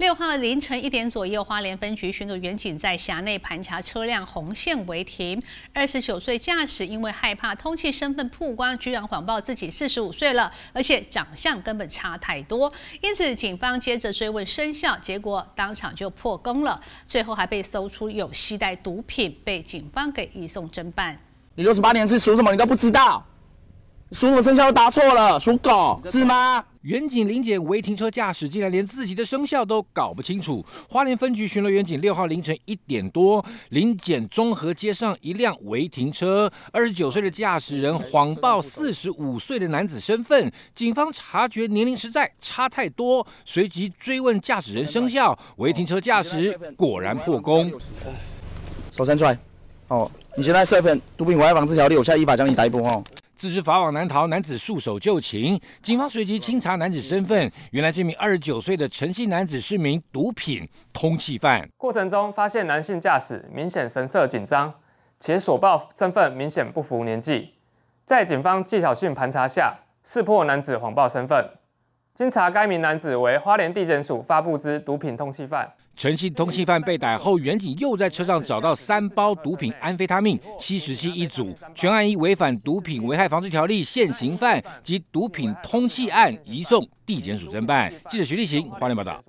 六号凌晨一点左右，花莲分局巡逻员警在辖内盘查车辆，红线违停。二十九岁驾驶，因为害怕通气身份曝光，居然谎报自己四十五岁了，而且长相根本差太多。因此，警方接着追问生效，结果当场就破功了。最后还被搜出有携带毒品，被警方给移送侦办。你六十八年是属什么？你都不知道？属虎生肖都答错了，属狗是吗？远景林检违停车驾驶，竟然连自己的生肖都搞不清楚。花莲分局巡逻远警六号凌晨一点多，林检中和街上一辆违停车，二十九岁的驾驶人谎报四十五岁的男子身份，警方察觉年龄实在差太多，随即追问驾驶人生肖，违停车驾驶果然破功。手伸出来，哦，你现在涉份毒品危害防治条例，我现在依法将你逮捕哦。自知法网难逃，男子束手就擒。警方随即清查男子身份，原来这名二十九岁的城西男子是名毒品通缉犯。过程中发现男性驾驶，明显神色紧张，且所报身份明显不符年纪。在警方技巧性盘查下，识破男子谎报身份。经查，该名男子为花莲地检署发布之毒品通缉犯。诚信通缉犯被逮后，原警又在车上找到三包毒品安非他命吸食器一组。全案以违反毒品危害防治条例，现行犯及毒品通缉案移送地检署侦办。记者徐立行，花莲报道。